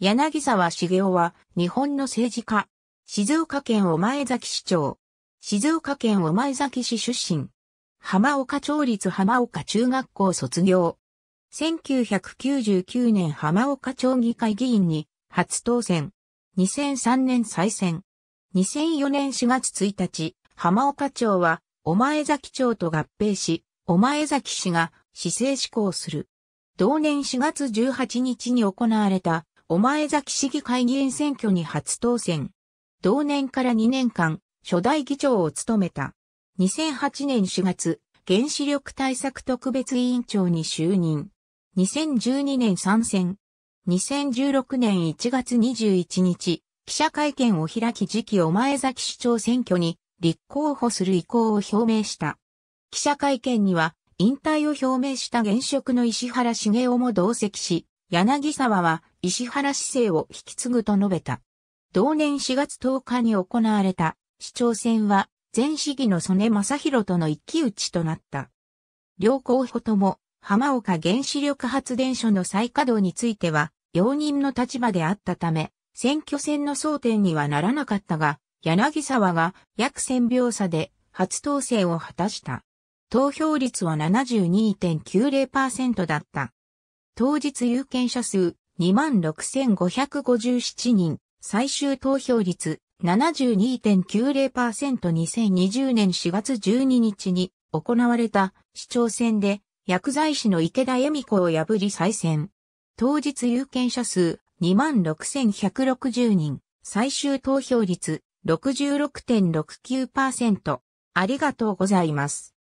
柳沢茂雄は日本の政治家。静岡県お前崎市長。静岡県お前崎市出身。浜岡町立浜岡中学校卒業。1999年浜岡町議会議員に初当選。2003年再選。2004年4月1日、浜岡町はお前崎町と合併し、お前崎市が市政施行する。同年4月18日に行われたお前崎市議会議員選挙に初当選。同年から2年間、初代議長を務めた。2008年4月、原子力対策特別委員長に就任。2012年参戦。2016年1月21日、記者会見を開き次期お前崎市長選挙に立候補する意向を表明した。記者会見には、引退を表明した現職の石原茂雄も同席し、柳沢は石原市政を引き継ぐと述べた。同年4月10日に行われた市長選は前市議の曽根正宏との一騎打ちとなった。両候補とも浜岡原子力発電所の再稼働については容認の立場であったため、選挙戦の争点にはならなかったが、柳沢が約1000秒差で初当選を果たした。投票率は72.90%だった。当日有権者数26,557人、最終投票率 72.90%2020 年4月12日に行われた市長選で薬剤師の池田恵美子を破り再選。当日有権者数26,160人、最終投票率66.69%。ありがとうございます。